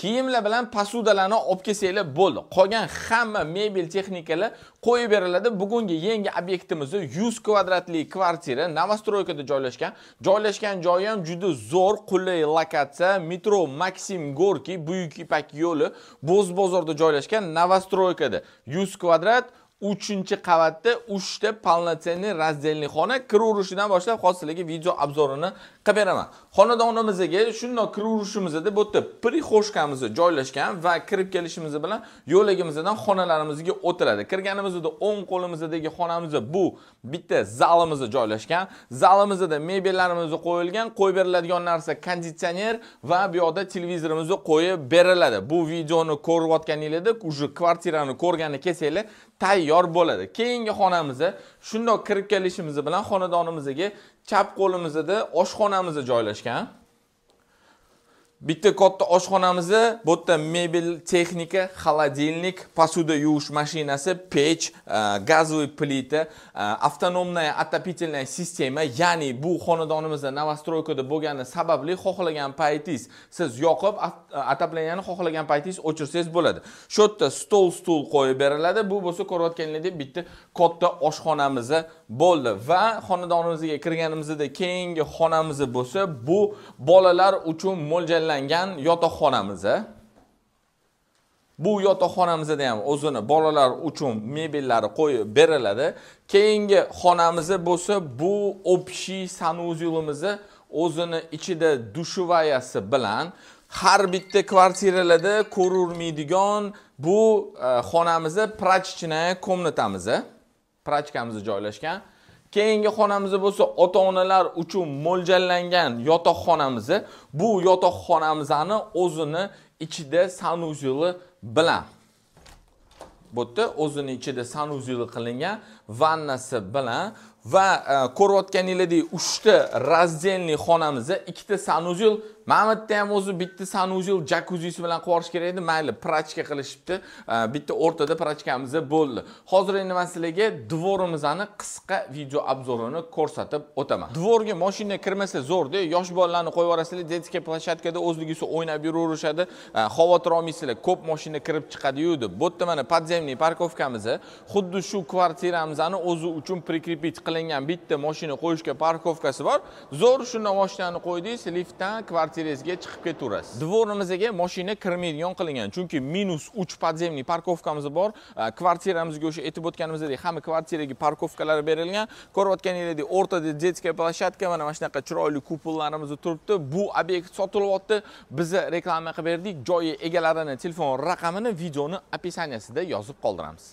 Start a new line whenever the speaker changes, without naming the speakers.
kiyimlar bilan posudalarni olib kelsanglar bo'ldi qolgan hamma mebel texnikalar qo'yib beriladi bugungi yangi obyektimiz 100 kvadratli kvartira novostroykada joylashgan joylashgan joyi ham juda zo'r qulay lokatsiya metro maksim gorkiy buyuk ipak yo'li bo'z bozorda joylashgan novostroykada 100 kvadrat uchinchi qavatda uchta полноценный razdelniy xona kiraverishidan boshlab sizlarga video obzorini qilib beraman xonadonimizga shundoq kiraverishimizda bu yerda prixoshkamiz joylashgan va kirib kelishimiz bilan yo'lagimizdan xonalarimizga o'tiladi kirganimizda o'ng qo'limizdagi xonamiz bu bitta zalimiz joylashgan zalimizda mebellarimiz qo'yilgan qo'yib beriladigan narsa konditsioner va bu yoqda televizorimiz qo'yib beriladi bu videoni ko'rayotganinglarda уже kvartirani ko'rgani kelsanglar tayyor bo'ladi keyingi xonamizga shundoq kirib kelishimiz bilan xonadonimizdagi chap qo'limizda oshxonamiz joylashgan bitta katta oshxonamizda bu yerda mebel texnika xolodilnik posuda yuvish mashinasi pech e, gazoviy plita e, avtonomная отопительная sistema ya'ni bu xonadonimizda новостройкада bo'lgani sababli xohlagan paytingiz siz yoqib отопленияni e, xohlagan paytingiz o'chirsangiz bo'ladi shu yerda stol stul qo'yib beriladi bu bo'lsa ko'rayotganingizdek bitta katta oshxonamiz bo'ldi va xonadonimizga kirganimizda keyingi xonamiz bo'lsa bu bolalar uchun mo'ljal mo'ljallangan yotoqxonamiz bu yotoqxonamizda ham o'zini bolalar uchun mebellari qo'yib beriladi keyingi xonamiz bo'lsa bu общий санузелimizni o'zini ichida dushuvayasi bilan har bitta kvartiralarda ko'rinmaydigan bu e, xonamizni prochechная komnatamiz prochkamiz joylashgan Keyingi xonamiz bo'lsa ota-onalar uchun mo'ljallangan yotoqxonamiz. Bu yotoqxonamizni o'zini ichida sanuzili bilan bu yerda o'zini ichida sanuzili qilingan vannasi bilan va e, ko'rayotganingizdek uchta razdelniy xonamizda ikkita sanuzel mana bu yerda ham o'zi bitta sanuzel jakuzisi bilan qilib yuborish kerak edi mayli prachka qilishibdi e, bitta o'rtada prachkamiz bo'ldi hozir endi man sizlarga dvorimizni qisqa video obzorini ko'rsatib o'taman dvorga mashina kirmasa zo'rda yosh bolalarni qo'yib yuborasizlar детский площадкада o'zligicha o'ynab yuraverishadi e, xavotir olmaysizlar ko'p mashina kirib chiqadiyu deb bu yerda mana подземный parkovkamiz xuddi shu kvartiramiz ramzani o'zi uchun прикрепить qilingan bitta moshina qo'yishga parkovkasi bor zo'r shundan moshinani qo'ydingiz liftdan kvartirangizga chiqib ketaverasiz dvorimizga moshina kirmaydigan qilingan chunki minus uch podzemniy parkovkamiz bor kvartiramizga o'sha aytib o'tganimizdek hamma kvartiraga parkovkalar berilgan ko'rayotganingizdek o'rtada детская площадка mana mana shunaqa chiroyli kupollarimiz turibdi bu obyekt sotilyapti biza reklama qilib berdik joyi egalarini telefon raqamini videoni описаниясida yozib qoldiramiz